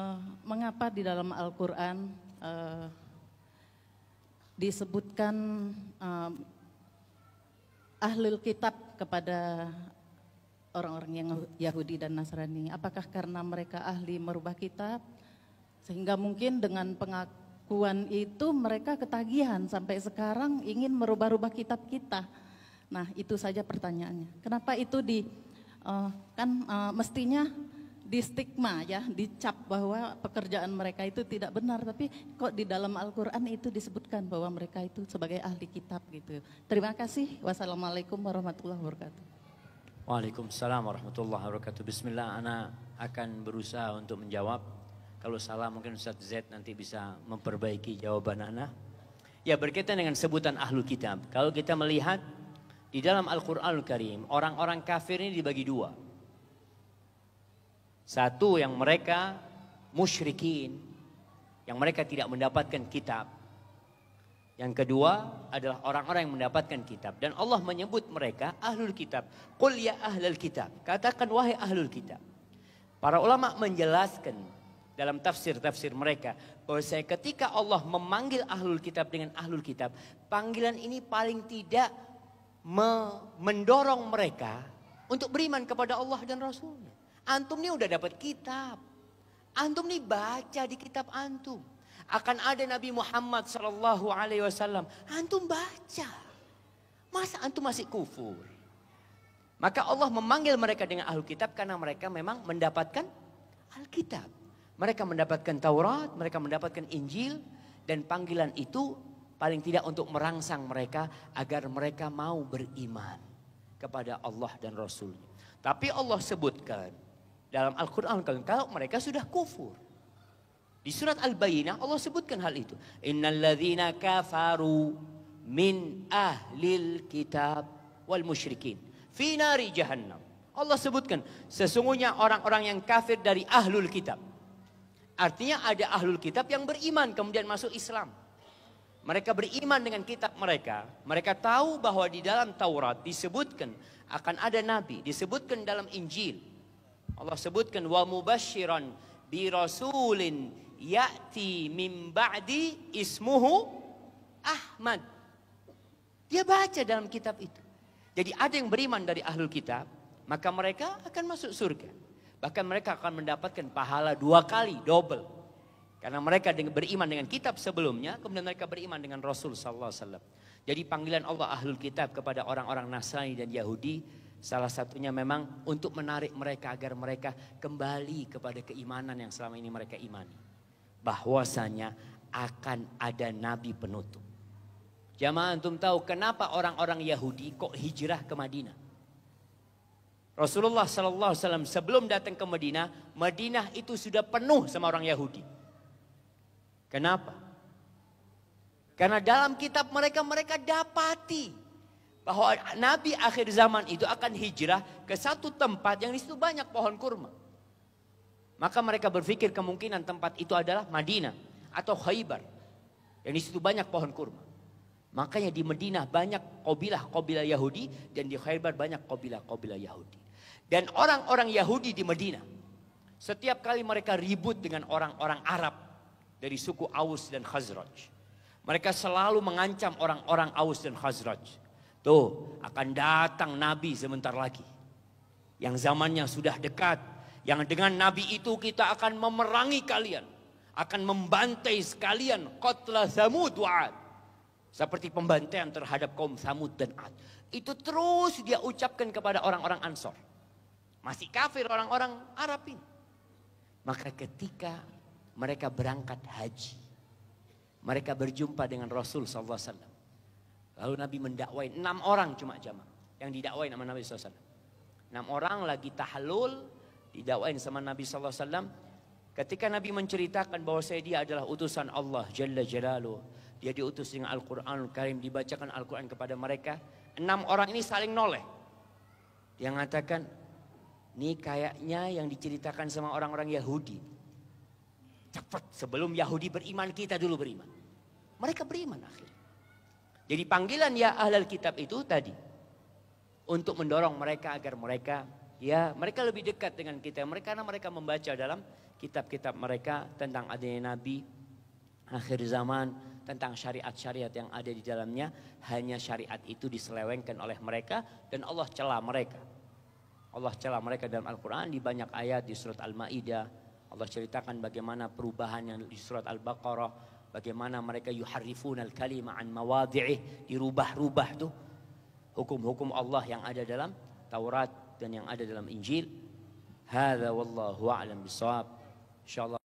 Eh, mengapa di dalam Al-Quran uh, disebutkan uh, ahlul kitab kepada orang-orang yang Yahudi dan Nasrani? Apakah karena mereka ahli merubah kitab? Sehingga mungkin dengan pengakuan itu mereka ketagihan sampai sekarang ingin merubah-rubah kitab kita. Nah itu saja pertanyaannya. Kenapa itu di, uh, kan uh, mestinya di stigma ya, dicap bahwa pekerjaan mereka itu tidak benar, tapi kok di dalam Al-Quran itu disebutkan bahwa mereka itu sebagai ahli kitab gitu. Terima kasih. Wassalamualaikum warahmatullahi wabarakatuh. Waalaikumsalam warahmatullahi wabarakatuh. Bismillah, ana akan berusaha untuk menjawab. Kalau salah mungkin Ustaz Z nanti bisa memperbaiki jawaban ana Ya berkaitan dengan sebutan ahlu kitab. Kalau kita melihat di dalam al Qur'an Al Karim, orang-orang kafir ini dibagi dua satu yang mereka musyrikin, yang mereka tidak mendapatkan kitab. Yang kedua adalah orang-orang yang mendapatkan kitab dan Allah menyebut mereka ahlul kitab. Qul ya ahlul kitab. Katakan wahai ahlul kitab. Para ulama menjelaskan dalam tafsir-tafsir mereka bahwa saya ketika Allah memanggil ahlul kitab dengan ahlul kitab, panggilan ini paling tidak mendorong mereka untuk beriman kepada Allah dan Rasulnya. Antum ini udah dapat kitab. Antum ini baca di kitab antum. Akan ada Nabi Muhammad Shallallahu Alaihi Wasallam. Antum baca. Masa antum masih kufur? Maka Allah memanggil mereka dengan ahlu kitab karena mereka memang mendapatkan Alkitab. Mereka mendapatkan Taurat, mereka mendapatkan Injil. Dan panggilan itu paling tidak untuk merangsang mereka agar mereka mau beriman kepada Allah dan Rasulnya. Tapi Allah sebutkan dalam Al-Quran kalau mereka sudah kufur. Di surat Al-Bayyinah Allah sebutkan hal itu. Innalladzina kafaru min ahlil kitab wal musyrikin. Fi nari jahannam. Allah sebutkan. Sesungguhnya orang-orang yang kafir dari ahlul kitab. Artinya ada ahlul kitab yang beriman kemudian masuk Islam. Mereka beriman dengan kitab mereka. Mereka tahu bahwa di dalam Taurat disebutkan akan ada nabi, disebutkan dalam Injil Allah sebutkan wa mubashiran bi rasulin ya'ti min ba'di ismuhu Ahmad. Dia baca dalam kitab itu. Jadi ada yang beriman dari ahlul kitab, maka mereka akan masuk surga. Bahkan mereka akan mendapatkan pahala dua kali, double. Karena mereka dengan beriman dengan kitab sebelumnya, kemudian mereka beriman dengan Rasul sallallahu alaihi wasallam. Jadi panggilan Allah ahlul kitab kepada orang-orang Nasrani dan Yahudi Salah satunya memang untuk menarik mereka agar mereka kembali kepada keimanan yang selama ini mereka imani. Bahwasanya akan ada nabi penutup. Jamaah antum tahu kenapa orang-orang Yahudi kok hijrah ke Madinah? Rasulullah Sallallahu Alaihi Wasallam sebelum datang ke Madinah, Madinah itu sudah penuh sama orang Yahudi. Kenapa? Karena dalam kitab mereka mereka dapati bahwa nabi akhir zaman itu akan hijrah ke satu tempat yang di situ banyak pohon kurma. Maka mereka berpikir kemungkinan tempat itu adalah Madinah atau Khaybar. Yang di situ banyak pohon kurma. Makanya di Madinah banyak kobilah-kobilah Yahudi dan di Khaybar banyak kobilah-kobilah Yahudi. Dan orang-orang Yahudi di Madinah setiap kali mereka ribut dengan orang-orang Arab dari suku Aus dan Khazraj. Mereka selalu mengancam orang-orang Aus dan Khazraj. Tuh, akan datang nabi sebentar lagi. Yang zamannya sudah dekat, yang dengan nabi itu kita akan memerangi kalian, akan membantai sekalian qatla Samud wa'ad. Seperti pembantaian terhadap kaum Samud dan Ad. Itu terus dia ucapkan kepada orang-orang Ansor. Masih kafir orang-orang Arab ini. Maka ketika mereka berangkat haji, mereka berjumpa dengan Rasul SAW. Lalu Nabi mendakwai enam orang cuma jamaah yang didakwai nama Nabi SAW. Enam orang lagi tahalul didakwain sama Nabi SAW. Ketika Nabi menceritakan bahwa saya dia adalah utusan Allah Jalla Jalaluh. Dia diutus dengan Al-Quran Karim dibacakan Al-Quran kepada mereka. Enam orang ini saling noleh. Dia mengatakan, ini kayaknya yang diceritakan sama orang-orang Yahudi. Cepat sebelum Yahudi beriman kita dulu beriman. Mereka beriman akhirnya. Jadi panggilan ya ahlal kitab itu tadi untuk mendorong mereka agar mereka ya mereka lebih dekat dengan kita mereka karena mereka membaca dalam kitab-kitab mereka tentang adanya nabi akhir zaman tentang syariat-syariat yang ada di dalamnya hanya syariat itu diselewengkan oleh mereka dan Allah celah mereka Allah celah mereka dalam Al-Quran di banyak ayat di surat Al-Ma'idah Allah ceritakan bagaimana perubahan yang di surat Al-Baqarah bagaimana mereka yuharrifun al kalimah an mawadi'ih dirubah-rubah tu hukum-hukum Allah yang ada dalam Taurat dan yang ada dalam Injil hadza wallahu a'lam bisawab insyaallah